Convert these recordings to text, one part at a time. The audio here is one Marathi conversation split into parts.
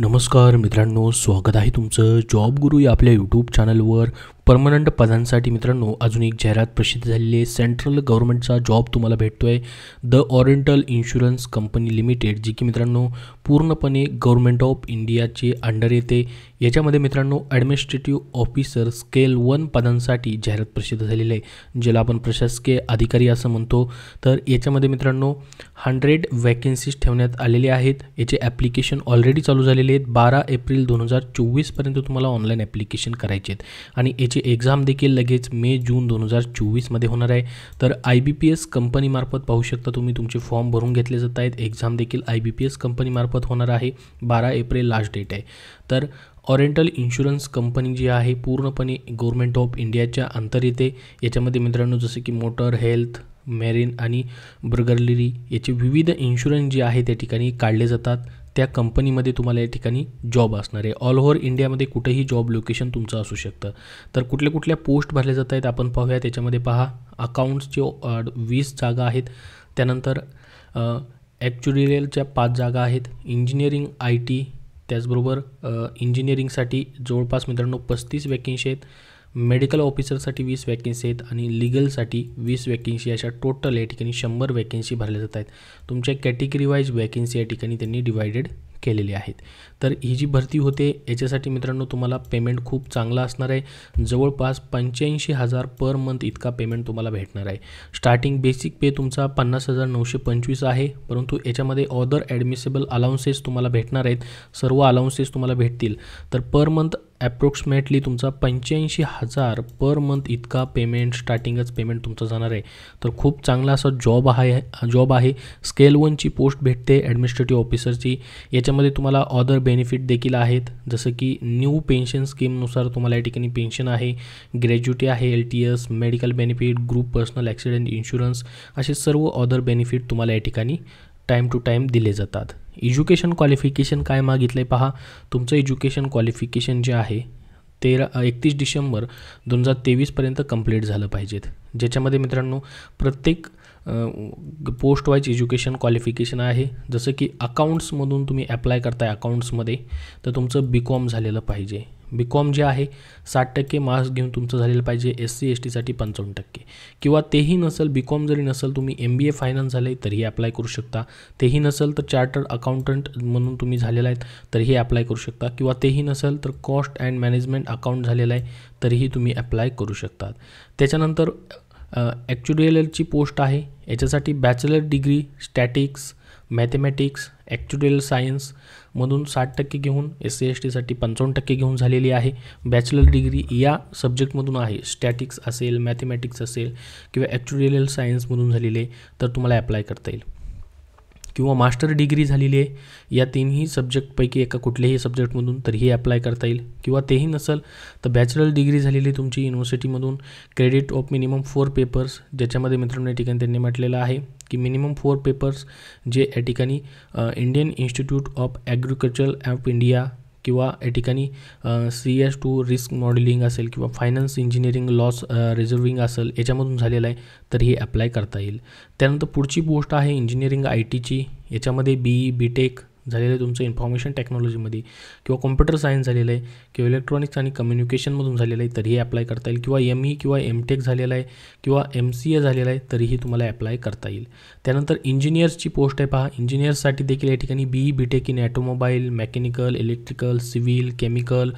नमस्कार मित्रांनो स्वागत आहे तुमचं जॉब गुरु या आपल्या यूट्यूब चॅनलवर परमनंट पदांसाठी मित्रांनो अजून एक जाहिरात प्रसिद्ध झालेली आहे सेंट्रल गव्हर्नमेंटचा जॉब तुम्हाला भेटतो आहे the Oriental Insurance Company Limited जी की मित्रांनो पूर्णपणे गव्हर्नमेंट ऑफ इंडियाचे अंडर येते याच्यामध्ये मित्रांनो ॲडमिनिस्ट्रेटिव्ह ऑफिसर स्केल वन पदांसाठी जाहिरात प्रसिद्ध झालेली आहे ज्याला आपण प्रशासकीय अधिकारी असं म्हणतो तर याच्यामध्ये मित्रांनो हंड्रेड वॅकेन्सीज ठेवण्यात आलेले आहेत याचे ॲप्लिकेशन ऑलरेडी चालू झालेले आहेत बारा एप्रिल दोन हजार चोवीसपर्यंत तुम्हाला ऑनलाईन ॲप्लिकेशन करायचे आहेत आणि याचे एक्झाम देखील लगेच मे जून दोन हजार चोवीसमध्ये होणार आहे तर आय बी पी एस कंपनीमार्फत पाहू शकता तुम्ही तुमचे फॉर्म भरून घेतले जात आहेत एक्झाम देखील आय बी पी एस कंपनीमार्फत होणार आहे बारा एप्रिल लास्ट डेट आहे तर ऑरेंटल इन्शुरन्स कंपनी जी आहे पूर्णपणे गव्हर्नमेंट ऑफ इंडियाच्या अंतर येते याच्यामध्ये मित्रांनो जसे की मोटर हेल्थ मेरीन आणि ब्रगरलेरी याचे विविध इन्शुरन्स जे आहे त्या ठिकाणी काढले जातात त्या कंपनीमध्ये तुम्हाला या ठिकाणी जॉब असणार आहे ऑल ओव्हर इंडियामध्ये कुठेही जॉब लोकेशन तुमचं असू शकतं तर कुठल्या कुठल्या पोस्ट भरल्या जात आहेत आपण पाहूया त्याच्यामध्ये पहा अकाउंट्सचे वीस जागा आहेत त्यानंतर ॲक्च्युरियलच्या पाच जागा आहेत इंजिनिअरिंग आय टी त्याचबरोबर इंजिनिअरिंगसाठी जवळपास मित्रांनो पस्तीस वॅकेन्सी आहेत मेडिकल ऑफिसरसाठी वीस वॅकेन्सी आहेत आणि लिगलसाठी वीस वॅकेन्सी अशा टोटल या ठिकाणी शंभर वॅकेन्सी भरल्या जात आहेत तुमच्या कॅटेगरी वाईज वॅकेन्सी या ठिकाणी त्यांनी डिवायडेड केलेली आहेत तर ही जी भरती होते याच्यासाठी मित्रांनो तुम्हाला पेमेंट खूप चांगला असणार आहे जवळपास पंच्याऐंशी हजार पर मंथ इतका पेमेंट तुम्हाला भेटणार आहे स्टार्टिंग बेसिक पे तुमचा पन्नास हजार नऊशे पंचवीस आहे परंतु याच्यामध्ये ऑदर ॲडमिसेबल अलाउन्सेस तुम्हाला भेटणार आहेत सर्व अलाउन्सेस तुम्हाला भेटतील तर पर मंथ ॲप्रॉक्सिमेटली तुमचा पंच्याऐंशी हजार पर मंथ इतका पेमेंट स्टार्टिंगच पेमेंट तुमचं जाणार आहे तर खूप चांगला असा जॉब आहे जॉब आहे स्केल वनची पोस्ट भेटते ॲडमिनिस्ट्रेटिव्ह ऑफिसरची याच्यामध्ये तुम्हाला ऑदर बेनिफिट देखील आहेत जसं की न्यू पेन्शन स्कीमनुसार तुम्हाला या ठिकाणी पेन्शन आहे ग्रॅज्युटी आहे L T S medical benefit group personal accident insurance असे सर्व ऑदर बेनिफिट तुम्हाला या ठिकाणी टाईम टू टाईम दिले जातात एज्युकेशन क्वालिफिकेशन काय मागितलं आहे पहा तुमचं एज्युकेशन क्वालिफिकेशन जे आहे तेरा एकतीस डिसेंबर दोन हजार तेवीसपर्यंत कंप्लीट झालं पाहिजेत ज्याच्यामध्ये मित्रांनो प्रत्येक पोस्ट वाईज एज्युकेशन क्वालिफिकेशन आहे जसं की अकाउंट्समधून तुम्ही ॲप्लाय करताय अकाउंट्समध्ये तर तुमचं बी कॉम झालेलं पाहिजे बी कॉम जे आहे साठ टक्के मार्क्स घेऊन तुमचं झालेलं पाहिजे एस सी एस टीसाठी पंचावन्न टक्के किंवा तेही नसेल बी कॉम जरी नसेल तुम्ही एम बी ए फायनान्स झाले तरीही अप्लाय करू शकता तेही नसेल तर चार्टर्ड अकाउंटंट म्हणून तुम्ही झालेला आहेत तरीही अप्लाय करू शकता किंवा तेही नसेल तर कॉस्ट अँड मॅनेजमेंट अकाउंट झालेला आहे तरीही तुम्ही अप्लाय करू शकतात त्याच्यानंतर ॲक्च्युरियलची पोस्ट आहे याच्यासाठी bachelor degree statics mathematics actuarial सायन्समधून साठ टक्के घेऊन एस सी एस टीसाठी पंचावन्न टक्के घेऊन झालेली आहे बॅचलर डिग्री या सब्जेक्टमधून आहे स्टॅटिक्स असेल मॅथेमॅटिक्स असेल किंवा ॲक्च्युरियल सायन्समधून झालेले तर तुम्हाला ॲप्लाय करता येईल किंवा मास्टर डिग्री झालेली आहे या तीनही सब्जेक्टपैकी एका कुठल्याही सब्जेक्टमधून तरीही अप्लाय करता येईल किंवा तेही नसेल तर बॅचलर डिग्री झालेली आहे तुमची युनिव्हर्सिटीमधून credit of minimum four papers ज्याच्यामध्ये मित्रांनो या ठिकाणी त्यांनी म्हटलेलं आहे की मिनिमम फोर पेपर्स जे या ठिकाणी Indian Institute of Agriculture of India किंवा या ठिकाणी C S two risk modelling असेल किंवा फायनान्स इंजिनिअरिंग लॉस रिझर्विंग असेल याच्यामधून झालेलं आहे तर हे अप्लाय करता येईल त्यानंतर पुढची पोस्ट आहे इंजिनिअरिंग आय टीची याच्यामध्ये बी ई बी टेक झालेलं आहे तुमचं इन्फॉर्मेशन टेक्नॉलॉजीमध्ये किंवा कॉम्प्युटर सायन्स झालेलं आहे किंवा इलेक्ट्रॉनिक्स आणि कम्युनिकेशनमधून झालेलं आहे तरीही अप्लाय करता येईल किंवा एम ई e किंवा एम टेक झालेला आहे किंवा एम सी ए झालेला आहे तरीही तुम्हाला अप्लाय करता येईल त्यानंतर इंजिनियर्सची पोस्ट आहे पहा इंजिनियर्ससाठी देखील या ठिकाणी B B tech in automobile mechanical electrical civil chemical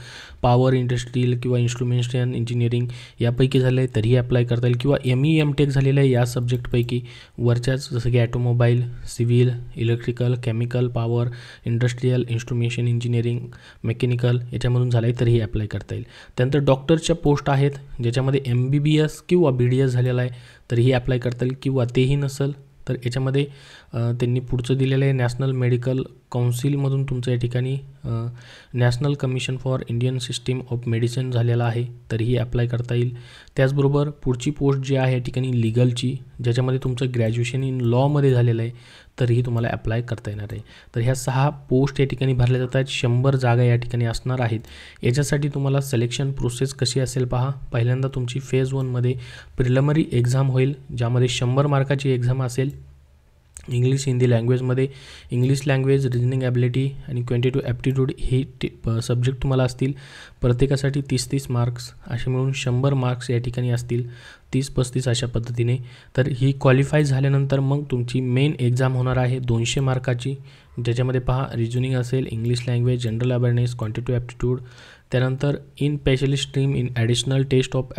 power industrial किंवा इन्स्ट्रुमेंटेशन इंजिनिअरिंग यापैकी झालं आहे तरीही अप्लाय करता येईल किंवा एम ई एम टेक झालेलं आहे या सब्जेक्टपैकी वरच्याच जसं की automobile civil electrical chemical power industrial instrumentation engineering mechanical याच्यामधून झालं आहे तरीही अप्लाय करता येईल त्यानंतर डॉक्टरच्या पोस्ट आहेत ज्याच्यामध्ये एम बी बी एस किंवा बी डी एस झालेला आहे तरीही अप्लाय करता येईल किंवा तेही नसेल तर याच्यामध्ये त्यांनी पुढचं दिलेलं आहे नॅशनल मेडिकल काउन्सिलमधून तुमचं या ठिकाणी National Commission for Indian System of Medicine झालेला आहे तरीही अप्लाय करता येईल त्याचबरोबर पुढची पोस्ट जी आहे या ठिकाणी लिगलची ज्याच्यामध्ये तुमचं ग्रॅज्युएशन इन लॉमध्ये झालेलं आहे तरीही तुम्हाला अप्लाय करता येणार आहे तर ह्या सहा पोस्ट या ठिकाणी भरल्या जात आहेत शंभर जागा या ठिकाणी असणार आहेत याच्यासाठी तुम्हाला सिलेक्शन प्रोसेस कशी असेल पहा पहिल्यांदा तुमची फेज वनमध्ये प्रिलमरी एक्झाम होईल ज्यामध्ये शंभर मार्काची एक्झाम असेल इंग्लिश हिंदी लँग्वेजमध्ये इंग्लिश लँग्वेज रिजनिंग ॲबिलिटी आणि टू ॲप्टिट्यूड हे टे सब्जेक्ट तुम्हाला असतील प्रत्येकासाठी तीस तीस मार्क्स असे मिळून शंभर मार्क्स या ठिकाणी असतील तीस पस्तीस अशा पद्धतीने तर ही क्वालिफाय झाल्यानंतर मग तुमची मेन एक्झाम होणार आहे दोनशे मार्काची ज्याच्यामध्ये पहा रिजनिंग असेल English language general awareness quantitative aptitude त्यानंतर in specialist stream in additional test of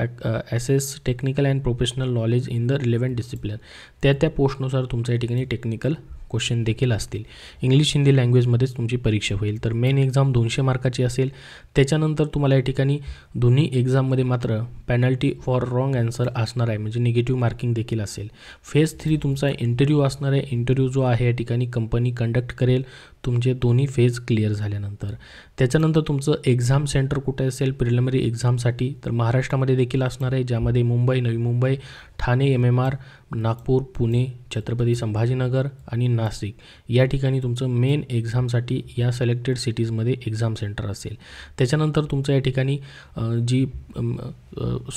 assess technical and professional knowledge in the relevant discipline त्या त्या पोस्टनुसार तुमच्या ठिकाणी टेक्निकल क्वेश्चन देखील असतील इंग्लिश हिंदी लँग्वेजमध्येच तुमची परीक्षा होईल तर मेन एक्झाम दोनशे मार्काची असेल त्याच्यानंतर तुम्हाला या ठिकाणी दोन्ही एक्झाममध्ये मात्र पेनल्टी फॉर रॉंग ॲन्सर असणार आहे म्हणजे निगेटिव्ह मार्किंग देखील असेल फेज थ्री तुमचा इंटरव्ह्यू असणार आहे इंटरव्ह्यू जो आहे या ठिकाणी कंपनी कंडक्ट करेल तुमचे दोन्ही फेज क्लिअर झाल्यानंतर त्याच्यानंतर तुमचं एक्झाम सेंटर कुठे असेल प्रिलिमरी एक्झामसाठी तर महाराष्ट्रामध्ये देखील असणार आहे ज्यामध्ये Mumbai Navi Mumbai Thane M M R Nagpur Pune Chhatrapati Sambhajinagar आणि नाशिक या ठिकाणी तुमचं मेन एक्झामसाठी या सिलेक्टेड सिटीजमध्ये एक्झाम सेंटर असेल त्याच्यानंतर तुमचं या ठिकाणी जी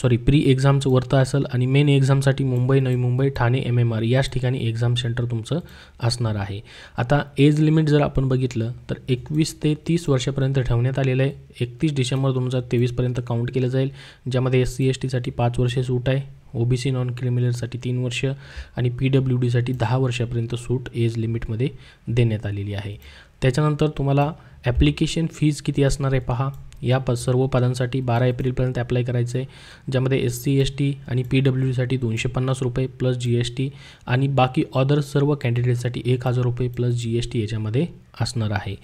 सॉरी प्री एक्झामचं वर्त असेल आणि मेन एक्झामसाठी Mumbai Navi Mumbai Thane M M R याच ठिकाणी एक्झाम सेंटर तुमचं असणार आहे आता एज लिमिट जर आपण बघितलं तर एकवीस ते तीस वर्षापर्यंत ठेवण्यात आलेलं आहे एकतीस डिसेंबर दोन हजार तेवीसपर्यंत काउंट केलं जाईल ज्यामध्ये एस सी एस टीसाठी पाच वर्ष सूट आहे ओबीसी नॉन क्रिमिनलसाठी तीन वर्ष आणि पी डब्ल्यू डीसाठी दहा वर्षापर्यंत सूट एज लिमिटमध्ये देण्यात आलेली आहे त्याच्यानंतर तुम्हाला ॲप्लिकेशन फीज किती असणार आहे पहा या प सर्व पदांसाठी बारा एप्रिलपर्यंत अप्लाय करायचं आहे ज्यामध्ये एस सी एस टी आणि पी डब्ल्यू डीसाठी दोनशे पन्नास रुपये प्लस जी एस टी आणि बाकी ऑदर सर्व कॅन्डिडेटसाठी एक हजार रुपये प्लस जी एस टी याच्यामध्ये असणार आहे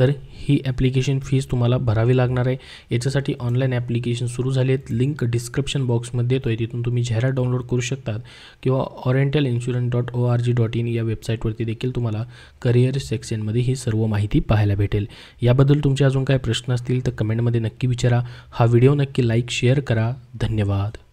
तर ही ॲप्लिकेशन फीज तुम्हाला भरावी लागणार आहे याच्यासाठी ऑनलाईन ॲप्लिकेशन सुरू झाले आहेत लिंक डिस्क्रिप्शन बॉक्समध्ये येतो आहे तिथून तुम्ही जाहिरात डाउनलोड करू शकतात किंवा oriental insurance dot O R G dot in या वेबसाईटवरती देखील तुम्हाला करिअर सेक्शनमध्ये ही सर्व माहिती पाहायला भेटेल याबद्दल तुमचे अजून काय प्रश्न असतील तर कमेंटमध्ये नक्की विचारा हा व्हिडिओ नक्की लाईक शेअर करा धन्यवाद